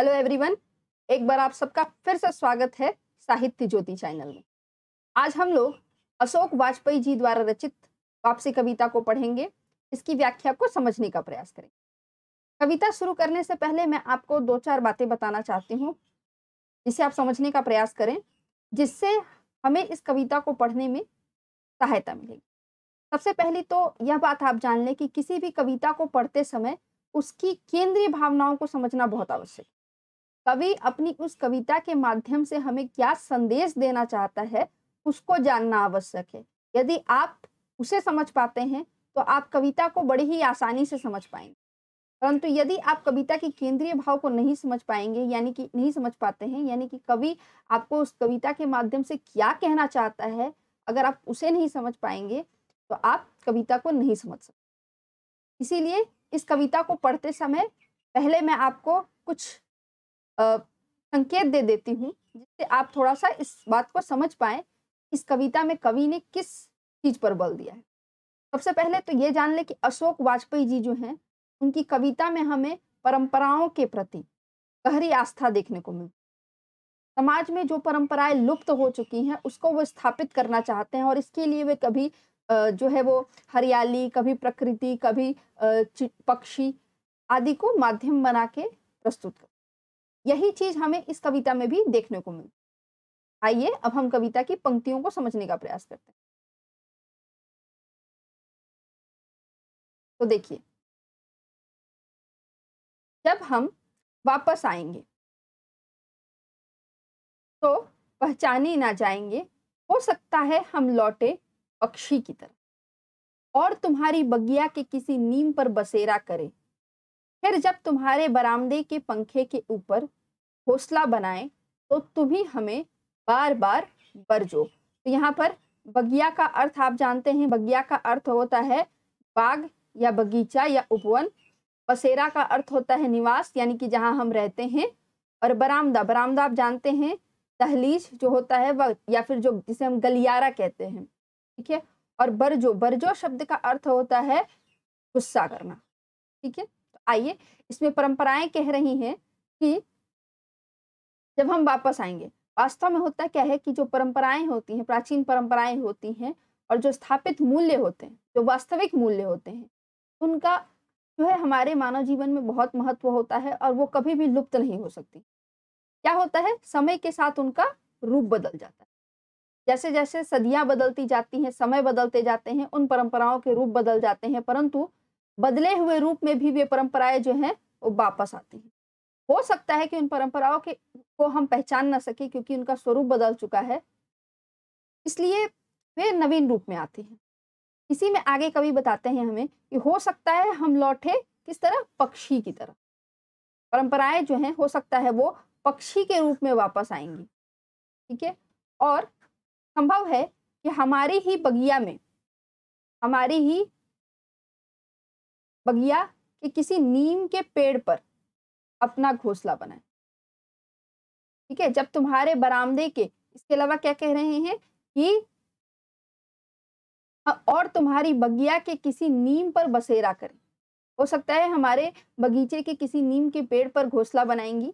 hello everyone एक बार आप सबका फिर से स्वागत है साहित्य ज्योति चैनल में आज हम लोग अशोक वाजपेयी जी द्वारा रचित वापसी कविता को पढ़ेंगे इसकी व्याख्या को समझने का प्रयास करेंगे कविता शुरू करने से पहले मैं आपको दो चार बातें बताना चाहती हूँ जिसे आप समझने का प्रयास करें जिससे हमें इस कविता को पढ़ने में सहायता मिलेगी सबसे पहली तो यह बात आप जान लें कि किसी भी कविता को पढ़ते समय उसकी केंद्रीय भावनाओं को समझना बहुत आवश्यक है कवि अपनी उस कविता के माध्यम से हमें क्या संदेश देना चाहता है उसको जानना आवश्यक है यदि आप उसे समझ पाते हैं तो आप कविता को बड़ी ही आसानी से समझ पाएंगे परंतु यदि आप कविता के केंद्रीय भाव को नहीं समझ पाएंगे यानी कि नहीं समझ पाते हैं यानी कि कवि आपको उस कविता के माध्यम से क्या कहना चाहता है अगर आप उसे नहीं समझ पाएंगे तो आप कविता को नहीं समझ सकते इसीलिए इस कविता को पढ़ते समय पहले मैं आपको कुछ संकेत दे देती हूँ जिससे आप थोड़ा सा इस बात को समझ पाए इस कविता में कवि ने किस चीज पर बल दिया है सबसे पहले तो ये जान ले कि अशोक वाजपेयी जी जो हैं उनकी कविता में हमें परंपराओं के प्रति गहरी आस्था देखने को मिलती समाज में जो परंपराएं लुप्त हो चुकी हैं उसको वो स्थापित करना चाहते हैं और इसके लिए वे कभी जो है वो हरियाली कभी प्रकृति कभी पक्षी आदि को माध्यम बना के प्रस्तुत कर यही चीज हमें इस कविता में भी देखने को मिली आइए अब हम कविता की पंक्तियों को समझने का प्रयास करते हैं तो देखिए जब हम वापस आएंगे तो पहचाने ना जाएंगे हो सकता है हम लौटे पक्षी की तरह और तुम्हारी बगिया के किसी नीम पर बसेरा करे फिर जब तुम्हारे बरामदे के पंखे के ऊपर घोसला बनाए तो तुम्ही हमें बार बार बरजो तो यहाँ पर बगिया का अर्थ आप जानते हैं बगिया का अर्थ होता है बाग या बगीचा या उपवन बसेरा का अर्थ होता है निवास यानी कि जहाँ हम रहते हैं और बरामदा बरामदा आप जानते हैं दहलीज जो होता है वह या फिर जो जिसे हम गलियारा कहते हैं ठीक है और बरजो बरजो शब्द का अर्थ होता है गुस्सा करना ठीक है आइए इसमें परंपराएं कह रही हैं कि जब हम वापस आएंगे वास्तव में होता क्या है कि जो परंपराएं होती हैं प्राचीन परंपराएं होती हैं और जो स्थापित मूल्य होते हैं जो वास्तविक मूल्य होते हैं उनका जो है हमारे मानव जीवन में बहुत महत्व होता है और वो कभी भी लुप्त नहीं हो सकती क्या होता है समय के साथ उनका रूप बदल जाता है जैसे जैसे सदियां बदलती जाती हैं समय बदलते जाते हैं उन परंपराओं के रूप बदल जाते हैं परंतु बदले हुए रूप में भी वे परंपराएं जो हैं वो वापस आती हैं हो सकता है कि उन परंपराओं के को हम पहचान ना सके क्योंकि उनका स्वरूप बदल चुका है इसलिए वे नवीन रूप में आते हैं इसी में आगे कभी बताते हैं हमें कि हो सकता है हम लौटे किस तरह पक्षी की तरह परंपराएं जो हैं हो सकता है वो पक्षी के रूप में वापस आएंगी ठीक है और संभव है कि हमारी ही बगिया में हमारी ही बगिया कि किसी नीम के पेड़ पर अपना घोंसला बनाए ठीक है जब तुम्हारे बरामदे के इसके अलावा क्या कह रहे हैं कि हाँ, और तुम्हारी बगिया के किसी नीम पर बसेरा करें हो सकता है हमारे बगीचे के किसी नीम के पेड़ पर घोंसला बनाएंगी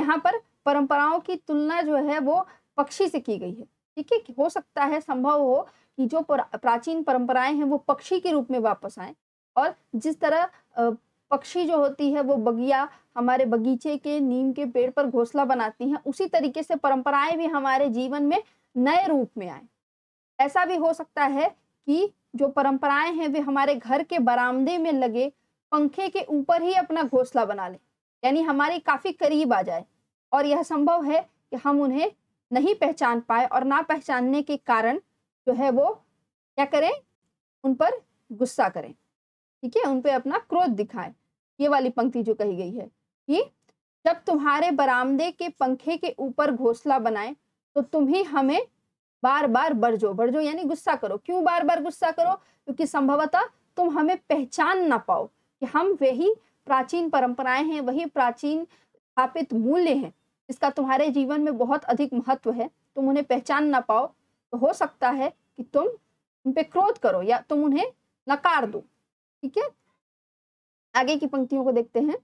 यहाँ पर परंपराओं की तुलना जो है वो पक्षी से की गई है ठीक है हो सकता है संभव हो कि जो प्राचीन परंपराएं हैं वो पक्षी के रूप में वापस आए और जिस तरह पक्षी जो होती है वो बगिया हमारे बगीचे के नीम के पेड़ पर घोंसला बनाती हैं उसी तरीके से परंपराएं भी हमारे जीवन में नए रूप में आए ऐसा भी हो सकता है कि जो परंपराएं हैं वे हमारे घर के बरामदे में लगे पंखे के ऊपर ही अपना घोंसला बना ले यानी हमारी काफ़ी करीब आ जाए और यह संभव है कि हम उन्हें नहीं पहचान पाए और ना पहचानने के कारण जो है वो क्या करें उन पर गुस्सा करें ठीक है उन पर अपना क्रोध दिखाए ये वाली पंक्ति जो कही गई है कि जब तुम्हारे बरामदे के पंखे के ऊपर घोसला बनाए तो तुम ही हमें बार बार बरजो बरजो यानी गुस्सा करो क्यों बार बार गुस्सा करो क्योंकि संभवतः तुम हमें पहचान ना पाओ कि हम वही प्राचीन परंपराएं हैं वही प्राचीन स्थापित मूल्य हैं जिसका तुम्हारे जीवन में बहुत अधिक महत्व है तुम उन्हें पहचान ना पाओ तो हो सकता है कि तुम उन पर क्रोध करो या तुम उन्हें नकार दो ठीक है आगे की पंक्तियों को देखते हैं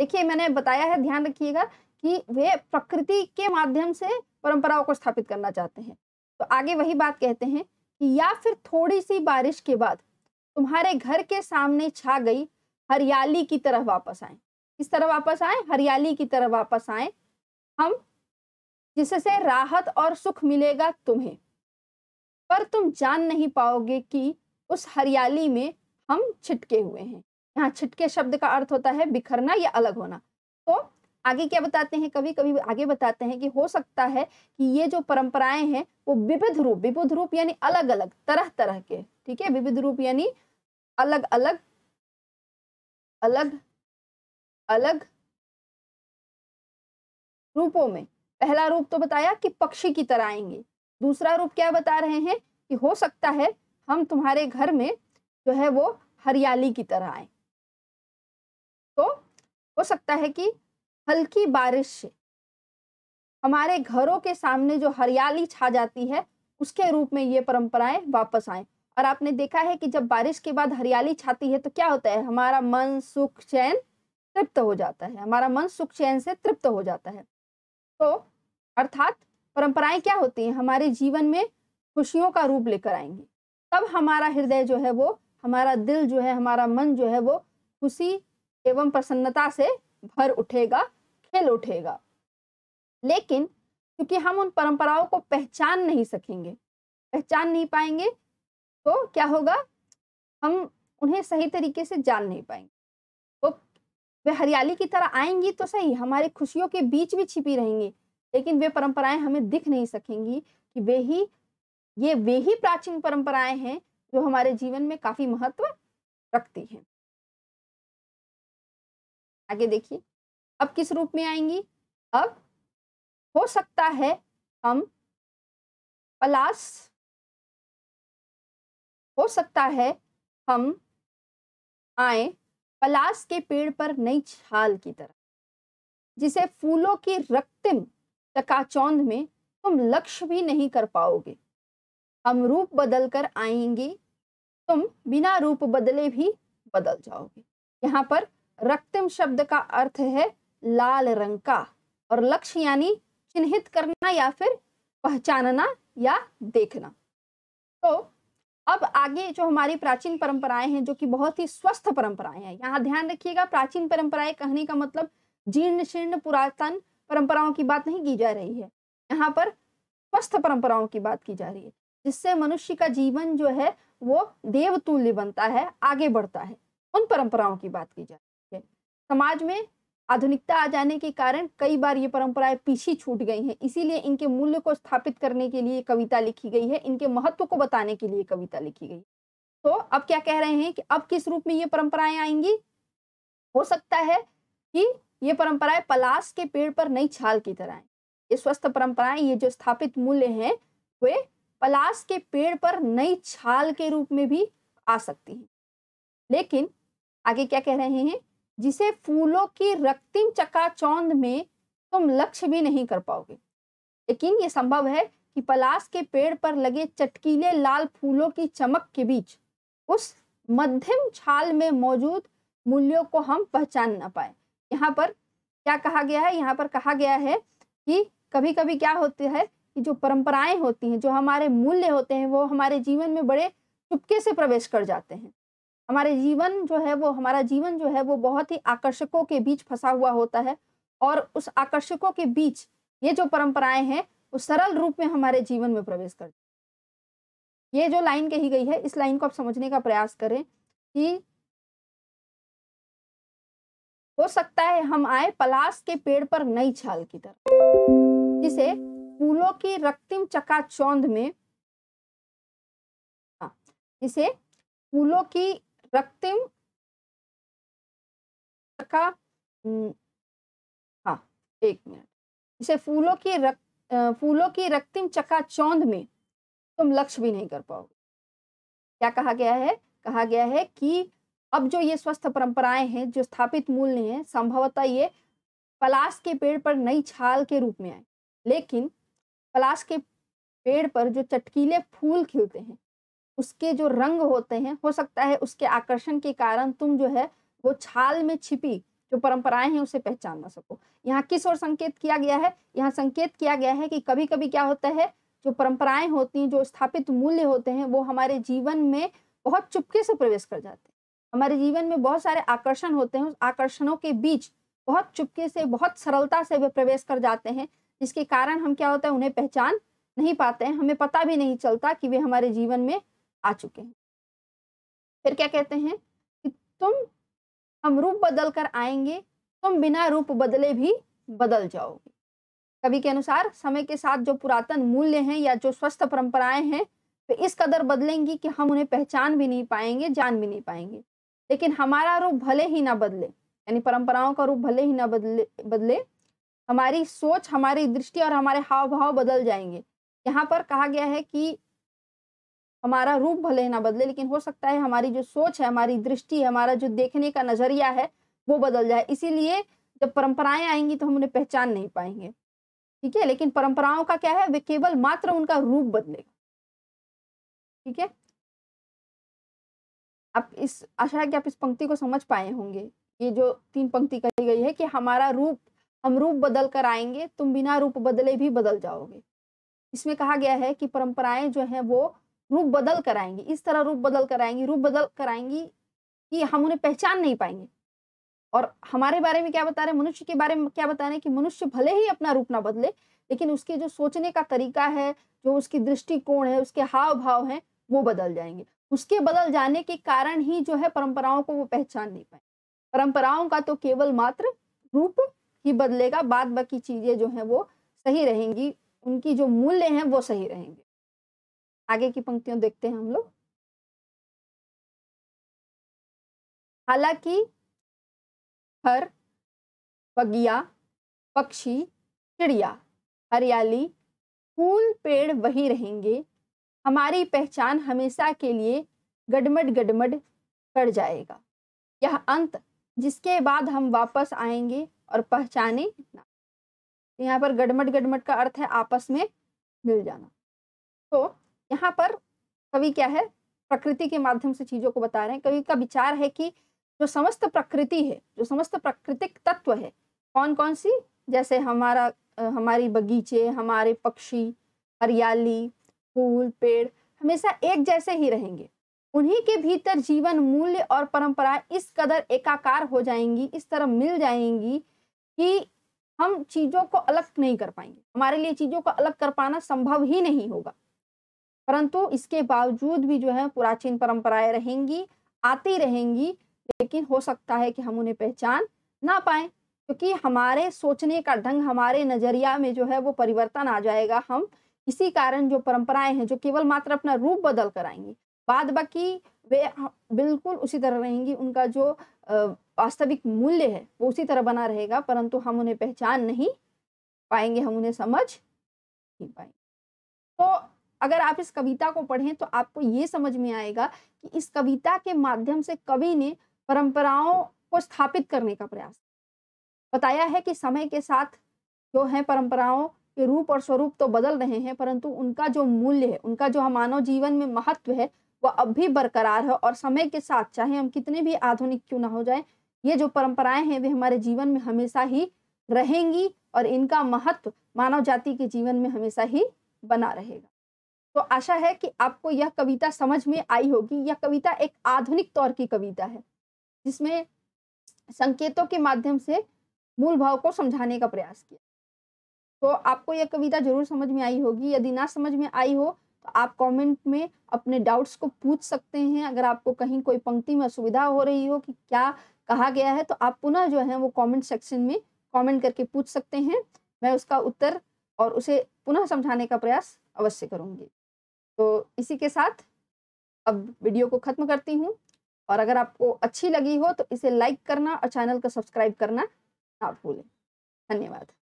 देखिए मैंने बताया है ध्यान रखिएगा कि वे प्रकृति के माध्यम से परंपराओं को स्थापित करना चाहते हैं तो आगे वही बात कहते हैं कि या फिर थोड़ी सी बारिश के बाद तुम्हारे घर के सामने छा गई हरियाली की तरह वापस आए किस तरह वापस आए हरियाली की तरह वापस आए हम जिससे राहत और सुख मिलेगा तुम्हें पर तुम जान नहीं पाओगे कि उस हरियाली में हम छिटके हुए हैं यहाँ छिटके शब्द का अर्थ होता है बिखरना या अलग होना तो आगे क्या बताते हैं कभी कभी आगे बताते हैं कि हो सकता है कि ये जो परंपराएं हैं वो विविध रूप विविध रूप यानी अलग अलग तरह तरह के ठीक है विविध रूप यानी अलग अलग अलग अलग रूपों में पहला रूप तो बताया कि पक्षी की तरह आएंगे दूसरा रूप क्या बता रहे हैं कि हो सकता है हम तुम्हारे घर में जो है वो हरियाली की तरह आए तो हो सकता है कि हल्की बारिश से हमारे घरों के सामने जो हरियाली छा जाती है उसके रूप में ये परंपराएं वापस आए और आपने देखा है कि जब बारिश के बाद हरियाली छाती है तो क्या होता है हमारा मन सुख चैन तृप्त हो जाता है हमारा मन सुख चैन से तृप्त हो जाता है तो अर्थात परंपराएं क्या होती हैं हमारे जीवन में खुशियों का रूप लेकर आएंगी तब हमारा हृदय जो है वो हमारा दिल जो है हमारा मन जो है वो खुशी एवं प्रसन्नता से भर उठेगा खेल उठेगा लेकिन क्योंकि हम उन परंपराओं को पहचान नहीं सकेंगे पहचान नहीं पाएंगे तो क्या होगा हम उन्हें सही तरीके से जान नहीं पाएंगे वो वे हरियाली की तरह आएंगी तो सही हमारी खुशियों के बीच भी छिपी रहेंगी लेकिन वे परंपराएं हमें दिख नहीं सकेंगी कि वे ही ये वे ही प्राचीन परंपराएं हैं जो हमारे जीवन में काफी महत्व रखती हैं आगे देखिए अब किस रूप में आएंगी अब हो सकता है हम पलास हो सकता है हम आए पलास के पेड़ पर नई छाल की तरह जिसे फूलों की रक्तिम चकाचौंध में तुम लक्ष्य भी नहीं कर पाओगे हम रूप बदल कर आएंगे तुम बिना रूप बदले भी बदल जाओगे यहाँ पर रक्तिम शब्द का अर्थ है लाल रंग का और लक्ष्य यानी चिन्हित करना या फिर पहचानना या देखना तो अब आगे जो हमारी प्राचीन परंपराएं हैं जो कि बहुत ही स्वस्थ परंपराएं हैं यहाँ ध्यान रखिएगा प्राचीन परंपराएं कहने का मतलब जीर्ण शीर्ण पुरातन परंपराओं की बात नहीं की जा रही है यहाँ पर स्वस्थ परंपराओं की बात की जा रही है जिससे मनुष्य का जीवन जो है वो देवतुल्य बनता है आगे बढ़ता है उन परंपराओं की बात की जा रही है समाज में आधुनिकता आ जाने के कारण कई बार ये परंपराएं पीछे छूट गई हैं इसीलिए इनके मूल्य को स्थापित करने के लिए कविता लिखी गई है इनके महत्व को बताने के लिए कविता लिखी गई तो अब क्या कह रहे हैं कि अब किस रूप में ये परंपराएं आएंगी हो सकता है कि ये परंपराएं पलाश के पेड़ पर नई छाल की तरह है ये स्वस्थ परंपराएं ये जो स्थापित मूल्य हैं वे पलाश के पेड़ पर नई छाल के रूप में भी आ सकती हैं लेकिन आगे क्या कह रहे हैं जिसे फूलों की रक्तिम चकाचौंध में तुम लक्ष्य भी नहीं कर पाओगे लेकिन ये संभव है कि पलास के पेड़ पर लगे चटकीले लाल फूलों की चमक के बीच उस मध्यम छाल में मौजूद मूल्यों को हम पहचान ना पाए यहाँ पर क्या कहा गया है यहाँ पर कहा गया है कि कभी कभी क्या होता है कि जो परंपराएं होती हैं जो हमारे मूल्य होते हैं वो हमारे जीवन में बड़े चुपके से प्रवेश कर जाते हैं हमारे जीवन जो है वो हमारा जीवन जो है वो बहुत ही आकर्षकों के बीच फंसा हुआ होता है और उस आकर्षकों के बीच ये जो परंपराएं हैं वो सरल रूप में हमारे जीवन में प्रवेश कर ये जो लाइन कही गई है इस लाइन को आप समझने का प्रयास करें कि हो सकता है हम आए पलाश के पेड़ पर नई छाल की तरह जिसे फूलों की रक्तिम चौंद में हाँ, जिसे फूलों की रक्तिम चका हम्म, हाँ एक मिनट जिसे फूलों की रक फूलों की रक्तिम चका चकाचौंध में तुम लक्ष्य भी नहीं कर पाओगे क्या कहा गया है कहा गया है कि अब जो ये स्वस्थ परंपराएं हैं जो स्थापित मूल्य हैं संभवतः ये पलाश के पेड़ पर नई छाल के रूप में आए लेकिन पलाश के पेड़ पर जो चटकीले फूल खिलते हैं उसके जो रंग होते हैं हो सकता है उसके आकर्षण के कारण तुम जो है वो छाल में छिपी जो परंपराएं हैं उसे पहचान ना सको यहाँ किस ओर संकेत किया गया है यहाँ संकेत किया गया है कि कभी कभी क्या होता है जो परंपराएं होती हैं जो स्थापित मूल्य होते हैं वो हमारे जीवन में बहुत चुपके से प्रवेश कर जाते हैं हमारे जीवन में बहुत सारे आकर्षण होते हैं उस आकर्षणों के बीच बहुत चुपके से बहुत सरलता से वे प्रवेश कर जाते हैं जिसके कारण हम क्या होता है उन्हें पहचान नहीं पाते हैं हमें पता भी नहीं चलता कि वे हमारे जीवन में आ चुके हैं फिर क्या कहते हैं कि तुम हम रूप बदल कर आएंगे तुम बिना रूप बदले भी बदल जाओगे कवि के अनुसार समय के साथ जो पुरातन मूल्य हैं या जो स्वस्थ परंपराएं हैं वे इस कदर बदलेंगी कि हम उन्हें पहचान भी नहीं पाएंगे जान भी नहीं पाएंगे लेकिन हमारा रूप भले ही ना बदले यानी परंपराओं का रूप भले ही ना बदले बदले हमारी सोच हमारी दृष्टि और हमारे हाव भाव बदल जाएंगे यहाँ पर कहा गया है कि हमारा रूप भले ही ना बदले लेकिन हो सकता है हमारी जो सोच है हमारी दृष्टि है हमारा जो देखने का नजरिया है वो बदल जाए इसीलिए जब परंपराएं आएंगी तो हम उन्हें पहचान नहीं पाएंगे ठीक है लेकिन परंपराओं का क्या है वे केवल मात्र उनका रूप बदलेगा ठीक है आप इस आशा है कि आप इस पंक्ति को समझ पाए होंगे ये जो तीन पंक्ति कही गई है कि हमारा रूप हम रूप बदल कर आएंगे तुम बिना रूप बदले भी बदल जाओगे इसमें कहा गया है कि परंपराएं जो हैं वो रूप बदल कर आएंगी इस तरह रूप बदल कर आएंगी रूप बदल कर आएंगी कि हम उन्हें पहचान नहीं पाएंगे और हमारे बारे में क्या बता रहे मनुष्य के बारे में क्या बता रहे हैं कि मनुष्य भले ही अपना रूप ना बदले लेकिन उसके जो सोचने का तरीका है जो उसकी दृष्टिकोण है उसके हाव भाव हैं वो बदल जाएंगे उसके बदल जाने के कारण ही जो है परंपराओं को वो पहचान नहीं पाए परंपराओं का तो केवल मात्र रूप ही बदलेगा बाद बाकी चीजें जो है वो सही रहेंगी उनकी जो मूल्य है वो सही रहेंगे आगे की पंक्तियों देखते हैं हम लोग हालांकि हर बगिया पक्षी चिड़िया हरियाली फूल पेड़ वही रहेंगे हमारी पहचान हमेशा के लिए गडमड गडमड कर जाएगा यह अंत जिसके बाद हम वापस आएंगे और पहचाने ना यहाँ पर गडमड गडमड का अर्थ है आपस में मिल जाना तो यहाँ पर कवि क्या है प्रकृति के माध्यम से चीज़ों को बता रहे हैं कवि का विचार है कि जो समस्त प्रकृति है जो समस्त प्राकृतिक तत्व है कौन कौन सी जैसे हमारा हमारी बगीचे हमारे पक्षी हरियाली फूल पेड़ हमेशा एक जैसे ही रहेंगे उन्हीं के भीतर जीवन मूल्य और परंपरा इस कदर एकाकार हो जाएंगी इस तरह मिल जाएंगी कि हम चीज़ों को अलग नहीं कर पाएंगे हमारे लिए चीज़ों को अलग कर पाना संभव ही नहीं होगा परंतु इसके बावजूद भी जो है प्राचीन परंपराएं रहेंगी आती रहेंगी लेकिन हो सकता है कि हम उन्हें पहचान ना पाए क्योंकि हमारे सोचने का ढंग हमारे नज़रिया में जो है वो परिवर्तन आ जाएगा हम इसी कारण जो परंपराएं हैं जो केवल मात्र अपना रूप बदल कर आएंगी बाद बाकी वे बिल्कुल उसी तरह रहेंगी उनका जो वास्तविक मूल्य है वो उसी तरह बना रहेगा परंतु हम उन्हें पहचान नहीं पाएंगे हम उन्हें समझ नहीं पाएंगे तो अगर आप इस कविता को पढ़ें तो आपको ये समझ में आएगा कि इस कविता के माध्यम से कवि ने परंपराओं को स्थापित करने का प्रयास बताया है कि समय के साथ जो है परंपराओं के रूप और स्वरूप तो बदल रहे हैं परंतु उनका जो मूल्य है उनका जो मानव जीवन में महत्व है वह अब भी बरकरार है और समय के साथ चाहे हम कितने भी आधुनिक क्यों ना हो जाए ये जो परंपराएं हैं वे हमारे जीवन में हमेशा ही रहेंगी और इनका महत्व मानव जाति के जीवन में हमेशा ही बना रहेगा तो आशा है कि आपको यह कविता समझ में आई होगी यह कविता एक आधुनिक तौर की कविता है जिसमें संकेतों के माध्यम से मूल भाव को समझाने का प्रयास किया तो आपको यह कविता जरूर समझ में आई होगी यदि ना समझ में आई हो तो आप कमेंट में अपने डाउट्स को पूछ सकते हैं अगर आपको कहीं कोई पंक्ति में असुविधा हो रही हो कि क्या कहा गया है तो आप पुनः जो है वो कमेंट सेक्शन में कमेंट करके पूछ सकते हैं मैं उसका उत्तर और उसे पुनः समझाने का प्रयास अवश्य करूँगी तो इसी के साथ अब वीडियो को ख़त्म करती हूँ और अगर आपको अच्छी लगी हो तो इसे लाइक करना और चैनल को सब्सक्राइब करना ना भूलें धन्यवाद